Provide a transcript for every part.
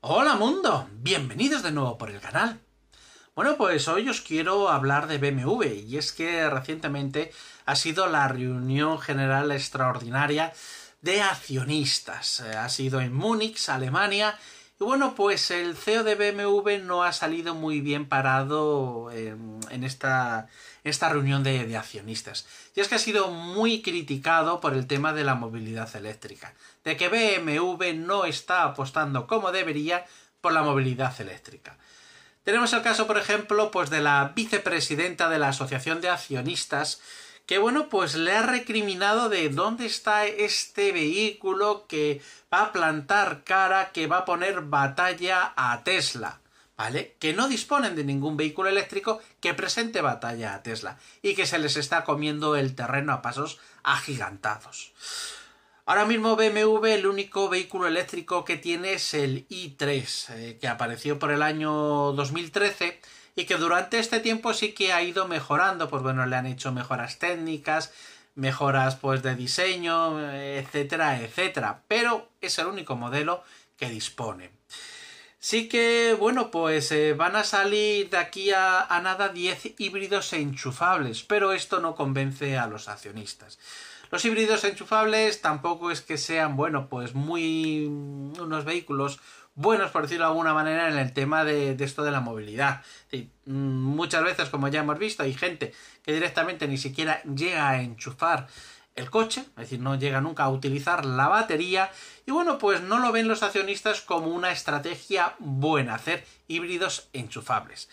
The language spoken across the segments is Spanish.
Hola mundo, bienvenidos de nuevo por el canal. Bueno, pues hoy os quiero hablar de BMW y es que recientemente ha sido la reunión general extraordinaria de accionistas. Eh, ha sido en Múnich, Alemania, y bueno, pues el CEO de BMW no ha salido muy bien parado em, en, esta, esta, reunión de, de, accionistas. Y es que ha sido muy criticado por el tema de la movilidad eléctrica. De que BMW no está apostando como debería por la movilidad eléctrica. Tenemos el caso, por ejemplo, pues de la vicepresidenta de la Asociación de Accionistas, que bueno, pues le ha recriminado de dónde está este vehículo que va a plantar cara, que va a poner batalla a Tesla. ¿Vale? Que no disponen de ningún vehículo eléctrico que presente batalla a Tesla y que se les está comiendo el terreno a pasos agigantados. Ahora mismo BMW el único vehículo eléctrico que tiene es el i3, eh, que apareció por el año 2013 y que durante este tiempo sí que ha ido mejorando, pues bueno, le han hecho mejoras técnicas, mejoras pues de diseño, etcétera, etcétera, pero es el único modelo que dispone. Sí que, bueno, pues eh, van a salir de aquí a, a nada 10 híbridos enchufables, pero esto no convence a los accionistas. Los híbridos enchufables tampoco es que sean, bueno, pues muy unos vehículos buenos, por decirlo de alguna manera, en el tema de, esto de la movilidad. Mm, muchas veces, como ya hemos visto, hay gente que directamente ni siquiera llega a enchufar el coche, es decir, no llega nunca a utilizar la batería y bueno, pues no lo ven los accionistas como una estrategia buena hacer híbridos enchufables.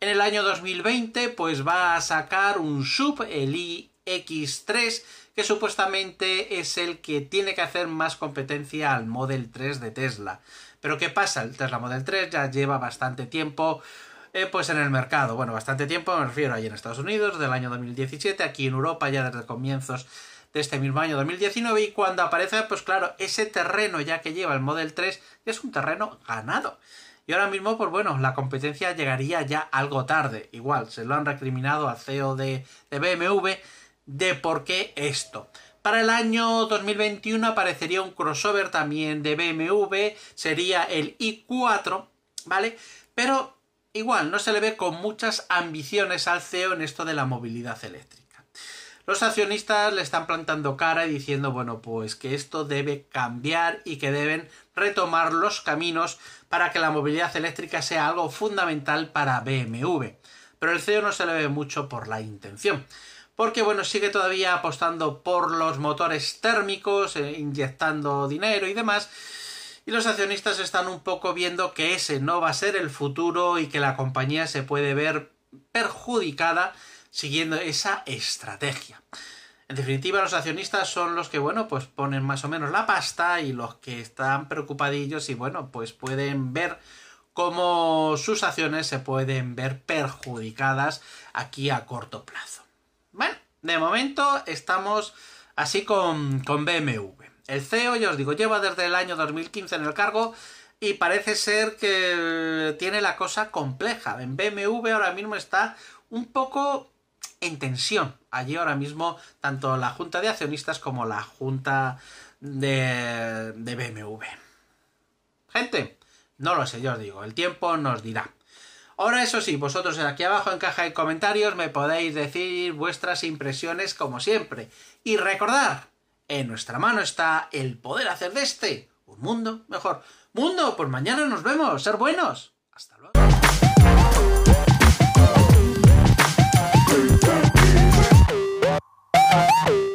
En el año 2020 pues va a sacar un sub, el i X3, que supuestamente es el que tiene que hacer más competencia al Model 3 de Tesla. Pero ¿qué pasa? El Tesla Model 3 ya lleva bastante tiempo eh, pues en el mercado. Bueno, bastante tiempo, me refiero ahí en Estados Unidos, del año 2017, aquí en Europa ya desde comienzos de este mismo año 2019 y cuando aparece, pues claro, ese terreno ya que lleva el Model 3 es un terreno ganado. Y ahora mismo, pues bueno, la competencia llegaría ya algo tarde. Igual, se lo han recriminado al CEO de, de BMW de por qué esto. Para el año 2021 aparecería un crossover también de BMW, sería el i4, ¿vale? Pero igual, no se le ve con muchas ambiciones al CEO en esto de la movilidad eléctrica. Los accionistas le están plantando cara y diciendo, bueno, pues que esto debe cambiar y que deben retomar los caminos para que la movilidad eléctrica sea algo fundamental para BMW. Pero el CEO no se le ve mucho por la intención porque bueno, sigue todavía apostando por los motores térmicos, eh, inyectando dinero y demás. Y los accionistas están un poco viendo que ese no va a ser el futuro y que la compañía se puede ver perjudicada siguiendo esa estrategia. En definitiva, los accionistas son los que, bueno, pues ponen más o menos la pasta y los que están preocupadillos y, bueno, pues pueden ver cómo sus acciones se pueden ver perjudicadas aquí a corto plazo. De momento estamos así con, con BMW. El CEO, ya os digo, lleva desde el año 2015 en el cargo y parece ser que tiene la cosa compleja. En BMW ahora mismo está un poco en tensión. Allí ahora mismo tanto la junta de accionistas como la junta de, de BMW. Gente, no lo sé, yo os digo, el tiempo nos dirá. Ahora eso sí, vosotros aquí abajo en caja de comentarios me podéis decir vuestras impresiones como siempre. Y recordar, en nuestra mano está el poder hacer de este un mundo mejor. Mundo, pues mañana nos vemos, ser buenos. Hasta luego.